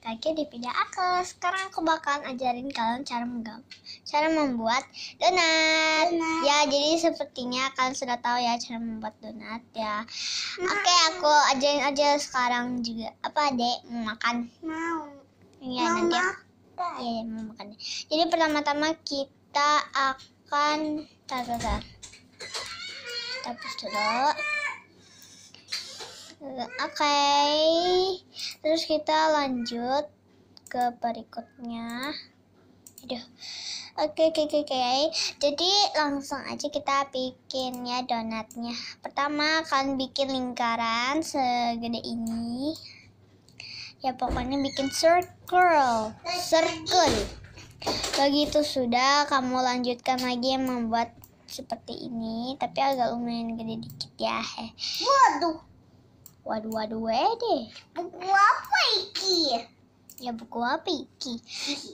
balik lagi di video aku. Sekarang aku bakalan ajarin kalian cara menggambar, cara membuat donat. donat. Ya, jadi sepertinya kalian sudah tahu ya cara membuat donat ya. Nah. Oke, aku ajarin aja sekarang juga. Apa, Dek? Mau makan? Mau. Iya, mau nanti. Makan. Iya, ya, mau makan. Jadi pertama-tama kita akan taruh-taruh, kita tapi dulu okay. terus kita lanjut ke berikutnya Aduh. Oke, okay, oke, okay, oke, okay. Jadi langsung aja kita bikin ya donatnya. Pertama kalian bikin lingkaran segede ini. Ya pokoknya bikin circle, circle. Begitu sudah, kamu lanjutkan lagi yang membuat seperti ini, tapi agak lumayan gede dikit ya. Waduh. Waduh, waduh, eh, deh. Buku apa iki? Ya buku apa iki?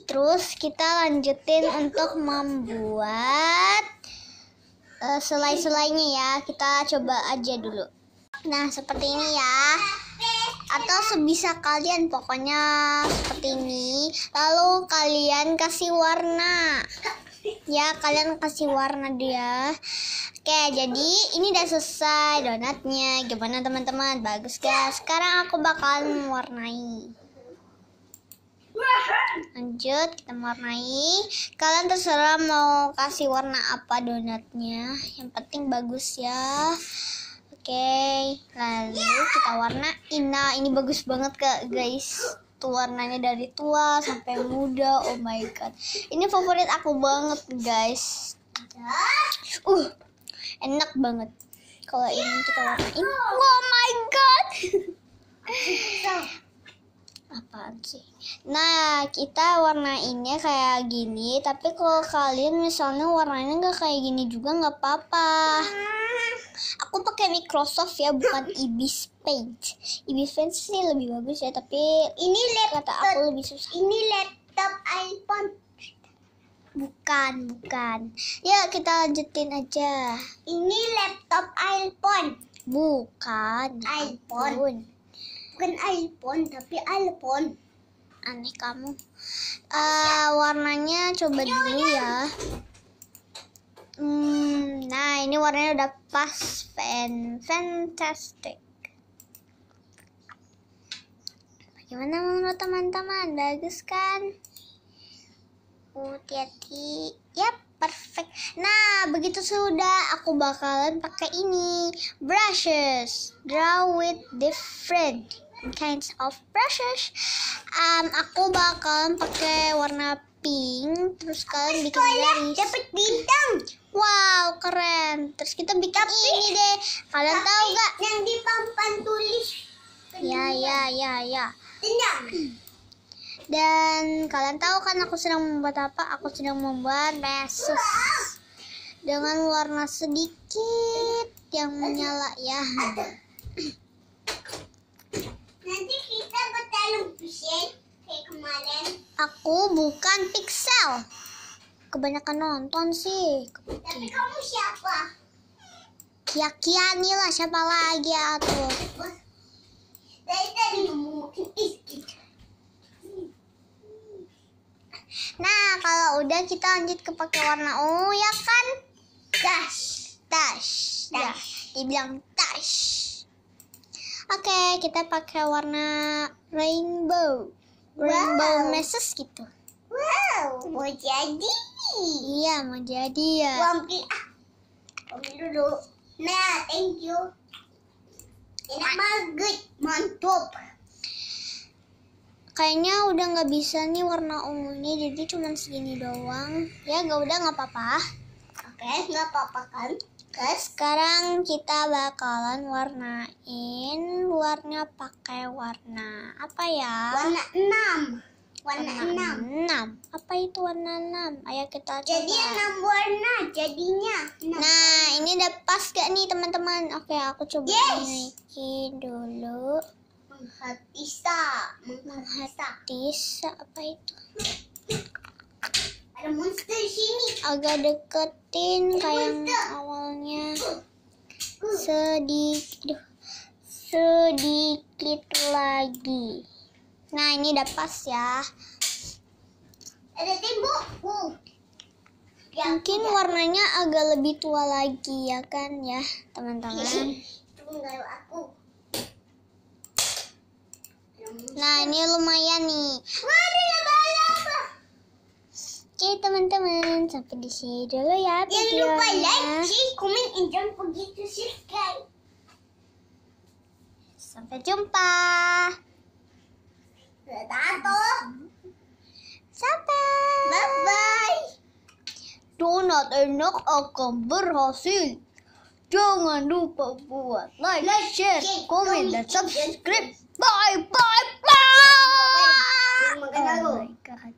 Terus kita lanjutin untuk membuat uh, selai-selainya ya. Kita coba aja dulu. Nah, seperti ini ya. Atau sebisa kalian pokoknya seperti ini. Lalu kalian kasih warna. Ya, kalian kasih warna dia. Oke, jadi ini udah selesai donatnya. Gimana teman-teman? Bagus ga? Sekarang aku bakal mewarnai. Lanjut, kita mewarnai. Kalian terserah mau kasih warna apa donatnya. Yang penting bagus ya. Oke, lalu kita warna ina ini bagus banget kak guys tuh warnanya dari tua sampai muda oh my god ini favorit aku banget guys uh enak banget kalau ini kita warnain oh my god apaan sih nah kita warnainnya kayak gini tapi kalau kalian misalnya warnanya nggak kayak gini juga nggak apa-apa aku pakai Microsoft ya bukan Ibis Paint Ibis Paint sih lebih bagus ya tapi ini laptop kata aku lebih susah ini laptop iPhone Bukan, bukan. Ya, kita lanjutin aja. Ini laptop iPhone. Bukan. iPhone. iPhone. Bukan iPhone, tapi iPhone. Aneh kamu. Uh, warnanya coba Ayo, dulu ya. Hmm, nah, ini warnanya udah pas. Fan fantastic. Gimana menurut teman-teman? Bagus kan? aku hati-hati ya, perfect nah begitu sudah aku bakalan pakai ini brushes draw with different kinds of brushes um, aku bakalan pakai warna pink terus kalian bikin garis dapat bintang wow keren terus kita bikin ini deh kalian tahu gak yang di papan tulis ya ya ya ya dendam dan kalian tahu kan aku sedang membuat apa? Aku sedang membuat resus dengan warna sedikit yang menyala ya. Nanti kita bertarung pixel ya. kayak kemarin. Aku bukan pixel. Kebanyakan nonton sih. Tapi kamu siapa? Kia Kiani siapa lagi atau Dari tadi ngomongin Nah, kalau udah kita lanjut ke pakai warna ungu oh, ya kan? Dash, dash, dash. Ya, dibilang dash. Oke, kita pakai warna rainbow. Rainbow wow. meses gitu. Wow, mau jadi. Iya, mau jadi ya. Wampi ah. Wampi dulu. Nah, thank you. Enak banget, mantap kayaknya udah nggak bisa nih warna ungunya jadi cuman segini doang ya gak udah nggak apa-apa oke nggak apa-apa kan Oke, sekarang kita bakalan warnain luarnya pakai warna apa ya warna enam. warna, warna Enam. 6 apa itu warna enam? ayo kita coba jadi enam warna jadinya 6 nah ini udah pas gak nih teman-teman oke aku coba yes. naikin dulu Menghatisa. Menghatisa apa itu? Ada monster di sini. Agak deketin kayak awalnya. Sedikit sedikit lagi. Nah, ini udah pas ya. Ada tembok. ya, Mungkin warnanya agak lebih tua lagi ya kan ya, teman-teman. Tunggu aku. Nah ini lumayan nih. Ya, Oke teman-teman sampai di sini dulu ya Jangan lupa like, share, comment, and jangan forget subscribe. Sampai jumpa. Sampai. Bye bye. Donat enak akan berhasil. Jangan lupa buat like, like share, comment, dan subscribe. Bye! Bye! Bye! Oh my God.